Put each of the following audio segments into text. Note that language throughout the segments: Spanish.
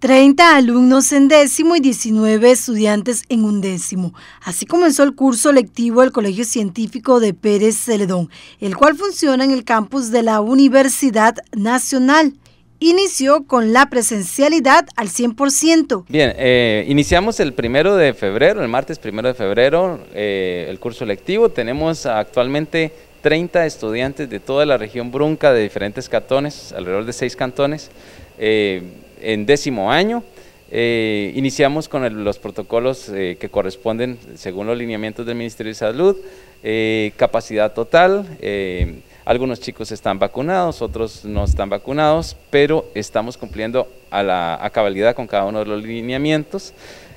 30 alumnos en décimo y 19 estudiantes en undécimo. Así comenzó el curso lectivo del Colegio Científico de Pérez Celedón, el cual funciona en el campus de la Universidad Nacional. Inició con la presencialidad al 100%. Bien, eh, iniciamos el primero de febrero, el martes primero de febrero, eh, el curso lectivo. Tenemos actualmente 30 estudiantes de toda la región brunca de diferentes cantones, alrededor de 6 cantones. Eh, en décimo año. Eh, iniciamos con los protocolos eh, que corresponden según los lineamientos del Ministerio de Salud, capacidad total, algunos chicos están vacunados, otros no están vacunados, pero estamos cumpliendo a, la, cabalidad con cada uno de los lineamientos.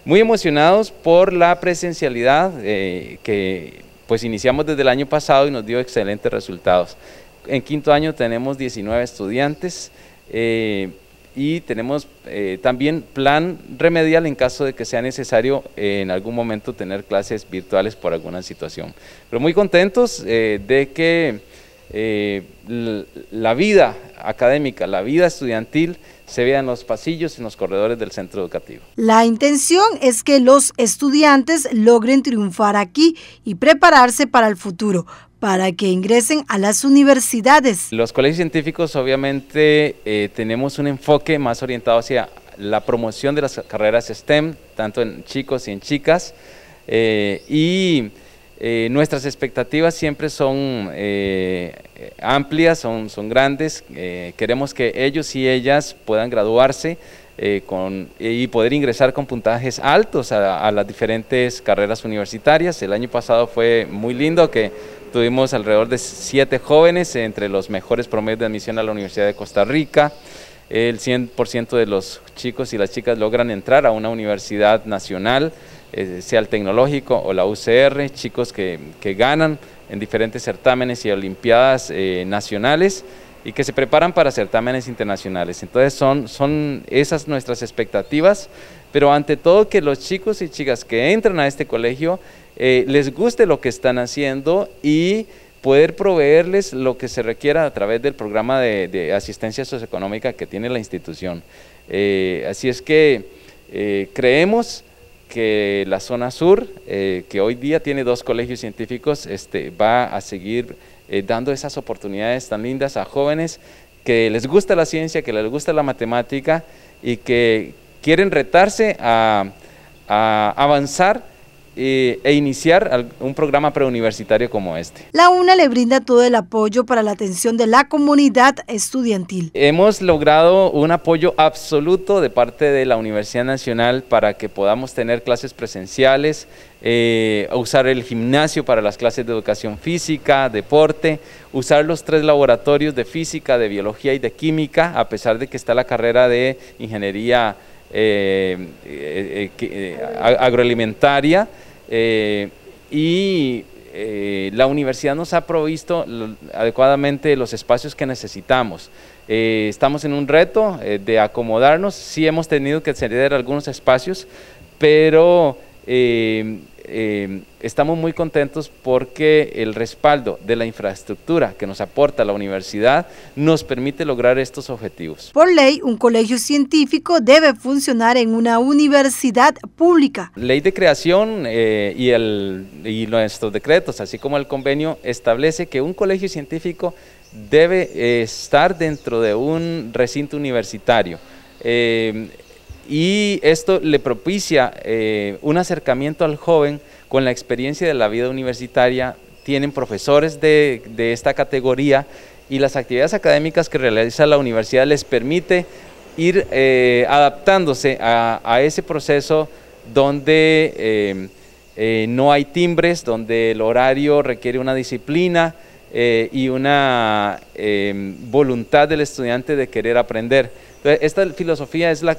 Muy emocionados por la presencialidad que pues iniciamos desde el año pasado y nos dio excelentes resultados. En quinto año tenemos 19 estudiantes, y tenemos eh, también plan remedial en caso de que sea necesario eh, en algún momento tener clases virtuales por alguna situación. Pero muy contentos eh, de que eh, la vida académica, la vida estudiantil se vea en los pasillos y en los corredores del centro educativo. La intención es que los estudiantes logren triunfar aquí y prepararse para el futuro, para que ingresen a las universidades. Los colegios científicos obviamente eh, tenemos un enfoque más orientado hacia la promoción de las carreras STEM, tanto en chicos y en chicas, eh, y eh, nuestras expectativas siempre son eh, amplias, son, grandes. Eh, queremos que ellos y ellas puedan graduarse y poder ingresar con puntajes altos a, las diferentes carreras universitarias. El año pasado fue muy lindo que tuvimos alrededor de siete jóvenes entre los mejores promedios de admisión a la Universidad de Costa Rica. El 100% de los chicos y las chicas logran entrar a una universidad nacional. Eh, sea el tecnológico o la UCR, chicos que, ganan en diferentes certámenes y olimpiadas eh, nacionales y que se preparan para certámenes internacionales. Entonces son, son esas nuestras expectativas, pero ante todo que los chicos y chicas que entran a este colegio eh, les guste lo que están haciendo y poder proveerles lo que se requiera a través del programa de, asistencia socioeconómica que tiene la institución. así es que creemos que la zona sur, eh, que hoy día tiene dos colegios científicos, este, va a seguir eh, dando esas oportunidades tan lindas a jóvenes que les gusta la ciencia, que les gusta la matemática y que quieren retarse a avanzar e iniciar un programa preuniversitario como este. La UNA le brinda todo el apoyo para la atención de la comunidad estudiantil. Hemos logrado un apoyo absoluto de parte de la Universidad Nacional para que podamos tener clases presenciales, eh, usar el gimnasio para las clases de educación física, deporte, usar los tres laboratorios de física, de biología y de química, a pesar de que está la carrera de ingeniería eh, eh, eh, agroalimentaria y la universidad nos ha provisto adecuadamente los espacios que necesitamos. estamos en un reto de acomodarnos, sí hemos tenido que ceder algunos espacios, pero eh, estamos muy contentos porque el respaldo de la infraestructura que nos aporta la universidad nos permite lograr estos objetivos. Por ley, un colegio científico debe funcionar en una universidad pública. Ley de creación eh, y, el, y nuestros decretos, así como el convenio, establece que un colegio científico debe eh, estar dentro de un recinto universitario y esto le propicia eh, un acercamiento al joven con la experiencia de la vida universitaria. Tienen profesores de, esta categoría y las actividades académicas que realiza la universidad les permite ir eh, adaptándose a, ese proceso donde eh, no hay timbres, donde el horario requiere una disciplina, eh, y una em, voluntad del estudiante de querer aprender. esta filosofía es la,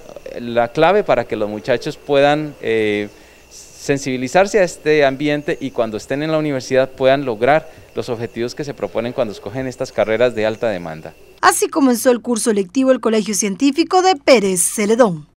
clave para que los muchachos puedan eh, sensibilizarse a este ambiente y cuando estén en la universidad puedan lograr los objetivos que se proponen cuando escogen estas carreras de alta demanda. Así comenzó el curso lectivo el Colegio Científico de Pérez Celedón.